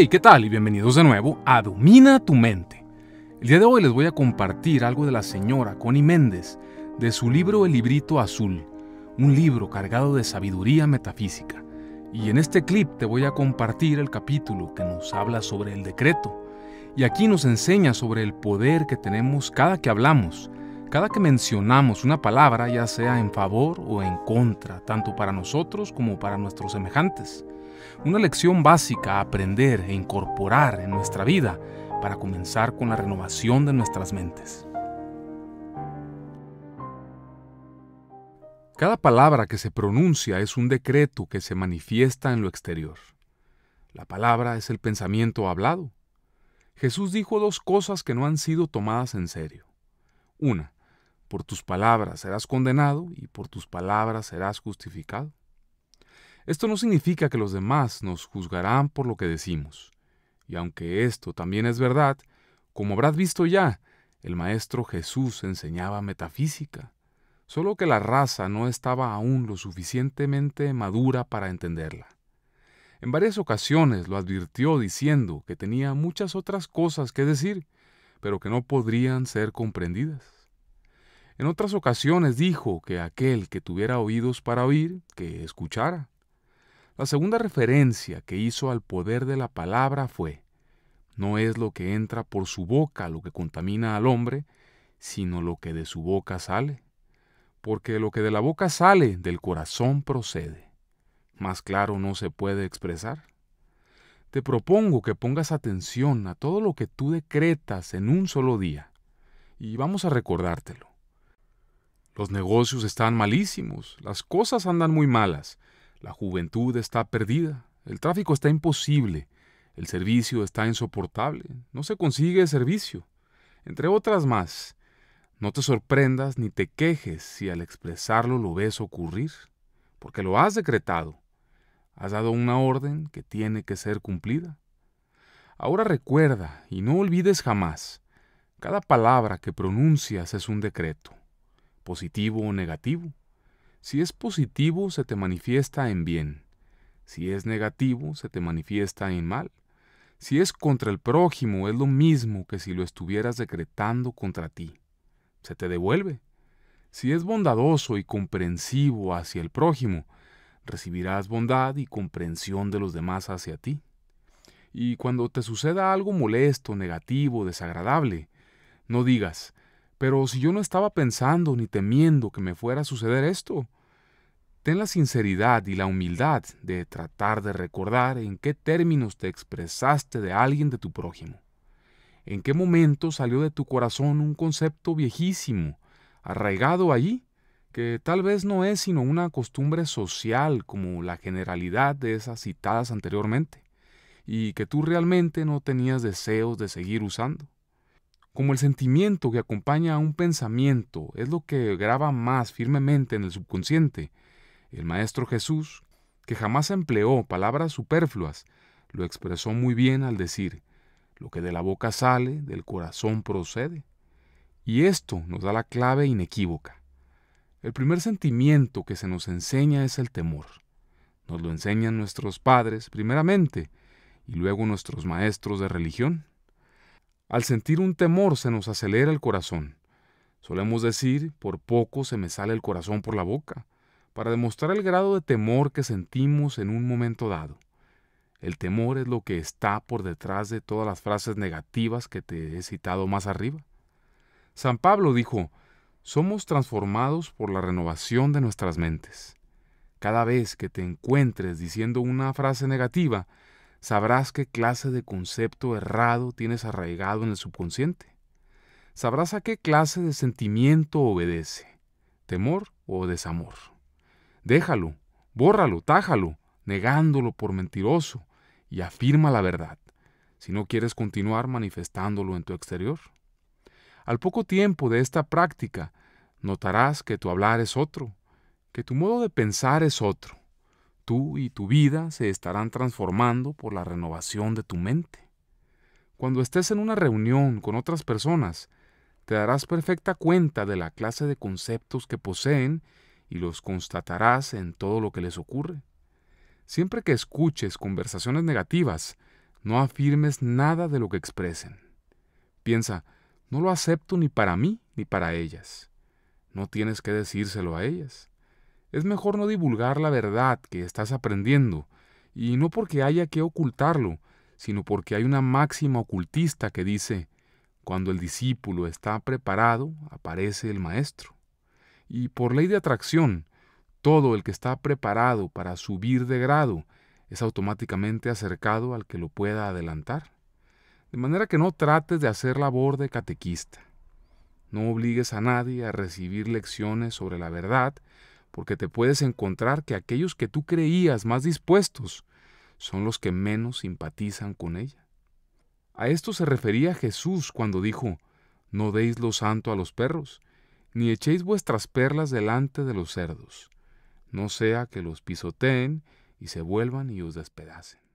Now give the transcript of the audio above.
Hey, ¿qué tal? Y bienvenidos de nuevo a Domina tu Mente. El día de hoy les voy a compartir algo de la señora Connie Méndez, de su libro El Librito Azul, un libro cargado de sabiduría metafísica. Y en este clip te voy a compartir el capítulo que nos habla sobre el decreto. Y aquí nos enseña sobre el poder que tenemos cada que hablamos, cada que mencionamos una palabra, ya sea en favor o en contra, tanto para nosotros como para nuestros semejantes, una lección básica a aprender e incorporar en nuestra vida para comenzar con la renovación de nuestras mentes. Cada palabra que se pronuncia es un decreto que se manifiesta en lo exterior. La palabra es el pensamiento hablado. Jesús dijo dos cosas que no han sido tomadas en serio. Una, por tus palabras serás condenado y por tus palabras serás justificado. Esto no significa que los demás nos juzgarán por lo que decimos. Y aunque esto también es verdad, como habrás visto ya, el Maestro Jesús enseñaba metafísica, solo que la raza no estaba aún lo suficientemente madura para entenderla. En varias ocasiones lo advirtió diciendo que tenía muchas otras cosas que decir, pero que no podrían ser comprendidas. En otras ocasiones dijo que aquel que tuviera oídos para oír, que escuchara. La segunda referencia que hizo al poder de la palabra fue, no es lo que entra por su boca lo que contamina al hombre, sino lo que de su boca sale. Porque lo que de la boca sale, del corazón procede. Más claro no se puede expresar. Te propongo que pongas atención a todo lo que tú decretas en un solo día, y vamos a recordártelo. Los negocios están malísimos, las cosas andan muy malas, la juventud está perdida, el tráfico está imposible, el servicio está insoportable, no se consigue servicio, entre otras más. No te sorprendas ni te quejes si al expresarlo lo ves ocurrir, porque lo has decretado. Has dado una orden que tiene que ser cumplida. Ahora recuerda y no olvides jamás, cada palabra que pronuncias es un decreto positivo o negativo. Si es positivo, se te manifiesta en bien. Si es negativo, se te manifiesta en mal. Si es contra el prójimo, es lo mismo que si lo estuvieras decretando contra ti. Se te devuelve. Si es bondadoso y comprensivo hacia el prójimo, recibirás bondad y comprensión de los demás hacia ti. Y cuando te suceda algo molesto, negativo, desagradable, no digas, pero si yo no estaba pensando ni temiendo que me fuera a suceder esto, ten la sinceridad y la humildad de tratar de recordar en qué términos te expresaste de alguien de tu prójimo. ¿En qué momento salió de tu corazón un concepto viejísimo, arraigado allí, que tal vez no es sino una costumbre social como la generalidad de esas citadas anteriormente, y que tú realmente no tenías deseos de seguir usando? como el sentimiento que acompaña a un pensamiento es lo que graba más firmemente en el subconsciente. El Maestro Jesús, que jamás empleó palabras superfluas, lo expresó muy bien al decir, lo que de la boca sale, del corazón procede. Y esto nos da la clave inequívoca. El primer sentimiento que se nos enseña es el temor. Nos lo enseñan nuestros padres primeramente y luego nuestros maestros de religión. Al sentir un temor se nos acelera el corazón. Solemos decir, por poco se me sale el corazón por la boca, para demostrar el grado de temor que sentimos en un momento dado. El temor es lo que está por detrás de todas las frases negativas que te he citado más arriba. San Pablo dijo, somos transformados por la renovación de nuestras mentes. Cada vez que te encuentres diciendo una frase negativa, sabrás qué clase de concepto errado tienes arraigado en el subconsciente. Sabrás a qué clase de sentimiento obedece, temor o desamor. Déjalo, bórralo, tájalo, negándolo por mentiroso, y afirma la verdad, si no quieres continuar manifestándolo en tu exterior. Al poco tiempo de esta práctica, notarás que tu hablar es otro, que tu modo de pensar es otro, Tú y tu vida se estarán transformando por la renovación de tu mente. Cuando estés en una reunión con otras personas, te darás perfecta cuenta de la clase de conceptos que poseen y los constatarás en todo lo que les ocurre. Siempre que escuches conversaciones negativas, no afirmes nada de lo que expresen. Piensa, no lo acepto ni para mí ni para ellas. No tienes que decírselo a ellas. Es mejor no divulgar la verdad que estás aprendiendo, y no porque haya que ocultarlo, sino porque hay una máxima ocultista que dice, cuando el discípulo está preparado, aparece el maestro. Y por ley de atracción, todo el que está preparado para subir de grado es automáticamente acercado al que lo pueda adelantar. De manera que no trates de hacer labor de catequista. No obligues a nadie a recibir lecciones sobre la verdad, porque te puedes encontrar que aquellos que tú creías más dispuestos son los que menos simpatizan con ella. A esto se refería Jesús cuando dijo, No deis lo santo a los perros, ni echéis vuestras perlas delante de los cerdos, no sea que los pisoteen y se vuelvan y os despedacen.